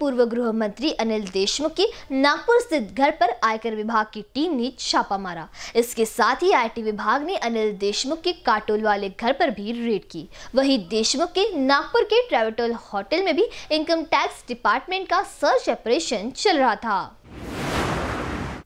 पूर्व गृह मंत्री अनिल देशमुख के नागपुर स्थित घर पर आयकर विभाग की टीम ने छापा मारा इसके साथ ही आईटी विभाग ने अनिल देशमुख के काटोल वाले घर पर भी रेड की वहीं देशमुख के नागपुर के ट्रेवेटोल होटल में भी इनकम टैक्स डिपार्टमेंट का सर्च ऑपरेशन चल रहा था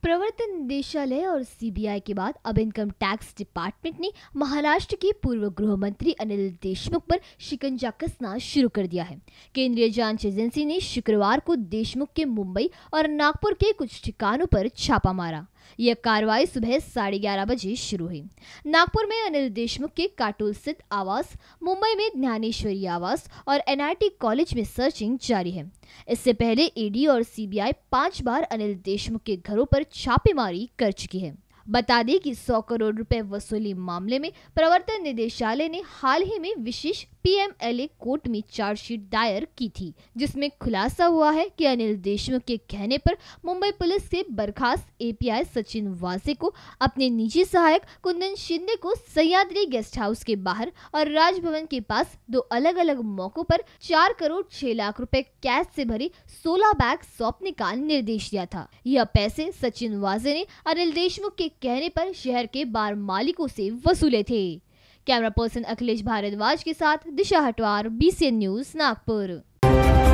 प्रवर्तन निदेशालय और सीबीआई के बाद अब इनकम टैक्स डिपार्टमेंट ने महाराष्ट्र के पूर्व गृह मंत्री अनिल देशमुख पर शिकंजा कसना शुरू कर दिया है केंद्रीय जांच एजेंसी ने शुक्रवार को देशमुख के मुंबई और नागपुर के कुछ ठिकानों पर छापा मारा यह कार्रवाई सुबह साढ़े ग्यारह बजे शुरू हुई नागपुर में अनिल देशमुख के काटोल स्थित आवास मुंबई में ज्ञानेश्वरी आवास और एनआईटी कॉलेज में सर्चिंग जारी है इससे पहले ईडी और सीबीआई पांच बार अनिल देशमुख के घरों पर छापेमारी कर चुकी है बता दें कि 100 करोड़ रुपए वसूली मामले में प्रवर्तन निदेशालय ने हाल ही में विशेष पीएमएलए कोर्ट में चार्जशीट दायर की थी जिसमें खुलासा हुआ है कि अनिल देशमुख के कहने पर मुंबई पुलिस से बर्खास्त एपीआई सचिन वासे को अपने निजी सहायक कुंदन शिंदे को सह्याद्री गेस्ट हाउस के बाहर और राजभवन के पास दो अलग अलग मौकों पर चार करोड़ छह लाख रुपए कैश से भरे सोलह बैग सौंपने का निर्देश दिया था यह पैसे सचिन वाजे ने अनिल देशमुख के कहने आरोप शहर के बार मालिकों ऐसी वसूले थे कैमरा पर्सन अखिलेश भारद्वाज के साथ दिशा हटवार बीसीएन न्यूज नागपुर